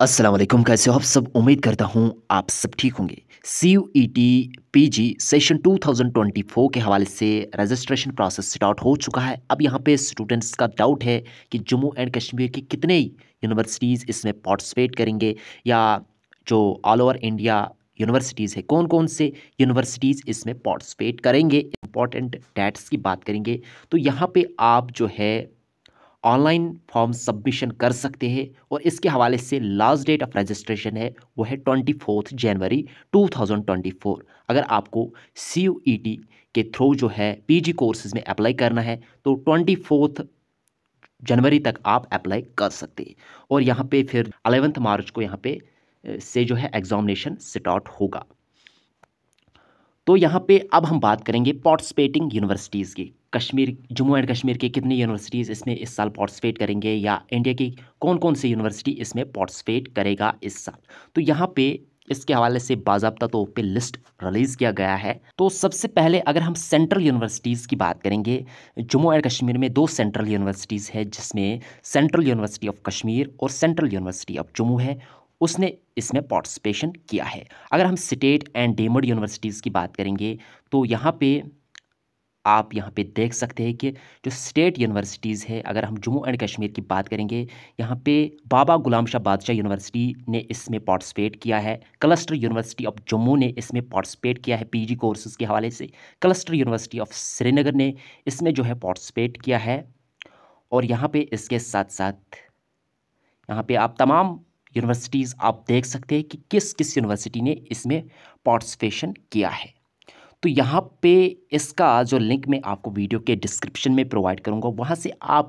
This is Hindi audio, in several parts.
असलम कैसे हो आप सब उम्मीद करता हूँ आप सब ठीक होंगे C U E T P G session two thousand twenty four के हवाले से रजिस्ट्रेशन प्रोसेस स्टार्ट हो चुका है अब यहाँ पे स्टूडेंट्स का डाउट है कि जम्मू एंड कश्मीर की कितने यूनिवर्सिटीज़ इसमें पार्टिसिपेट करेंगे या जो ऑल ओवर इंडिया यूनिवर्सिटीज़ है कौन कौन से यूनिवर्सिटीज़ इसमें पार्टिसिपेट करेंगे इंपॉर्टेंट डेट्स की बात करेंगे तो यहाँ पर आप जो है ऑनलाइन फॉर्म सबमिशन कर सकते हैं और इसके हवाले से लास्ट डेट ऑफ रजिस्ट्रेशन है वो है ट्वेंटी फोर्थ जनवरी टू थाउजेंड ट्वेंटी फोर अगर आपको सी यू ई टी के थ्रू जो है पी जी कोर्सेज में अप्लाई करना है तो ट्वेंटी फोर्थ जनवरी तक आप अप्लाई कर सकते हैं और यहाँ पे फिर अलेवेंथ मार्च को यहाँ पे से जो है एग्ज़ामिनेशन स्टार्ट होगा तो यहाँ पे अब हम बात करेंगे पार्टिसिपेटिंग यूनिवर्सिटीज़ की कश्मीर जम्मू एंड कश्मीर के कितनी यूनिवर्सिटीज़ इसमें इस साल पार्टिसिपेट करेंगे या इंडिया की कौन कौन सी यूनिवर्सिटी इसमें पार्टिसिपेट करेगा इस साल तो यहाँ पे इसके हवाले से बाबा तौर तो पे लिस्ट रिलीज़ किया गया है तो सबसे पहले अगर हम सेंट्रल यूनिवर्सिटीज़ की बात करेंगे जम्मू एंड कश्मीर में दो सेंट्रल यूनिवर्सिटीज़ है जिसमें सेंट्रल यूनिवर्सिटी ऑफ कश्मीर और सेंट्रल यूनिवर्सिटी ऑफ जम्मू है उसने इसमें पार्टिसिपेशन किया है अगर हम स्टेट एंड डेमड यूनिवर्सिटीज़ की बात करेंगे तो यहाँ पे आप यहाँ पे देख सकते हैं कि जो स्टेट यूनिवर्सिटीज़ है अगर हम जम्मू एंड कश्मीर की बात करेंगे यहाँ पे बाबा गुलाम शाह बादशाह यूनिवर्सिटी ने इसमें पार्टिसिपेट किया है क्लस्टर यूनिवर्सिटी ऑफ जम्मू ने इसमें पार्टिसिपेट किया है पीजी कोर्सेज़ के हवाले से क्लस्टर यूनिवर्सिटी ऑफ श्रीनगर ने इसमें जो है पार्टिसिपेट किया है और यहाँ पर इसके साथ साथ यहाँ पर आप तमाम यूनिवर्सिटीज़ आप देख सकते हैं कि किस किस यूनिवर्सिटी ने इसमें पार्टिसिपेशन किया है तो यहाँ पे इसका जो लिंक मैं आपको वीडियो के डिस्क्रिप्शन में प्रोवाइड करूँगा वहाँ से आप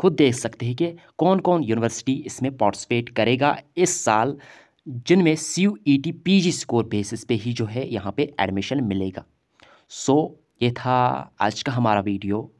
खुद देख सकते हैं कि कौन कौन यूनिवर्सिटी इसमें पार्टिसिपेट करेगा इस साल जिनमें C U E T P G score basis पे ही जो है यहाँ पे एडमिशन मिलेगा सो so, ये था आज का हमारा वीडियो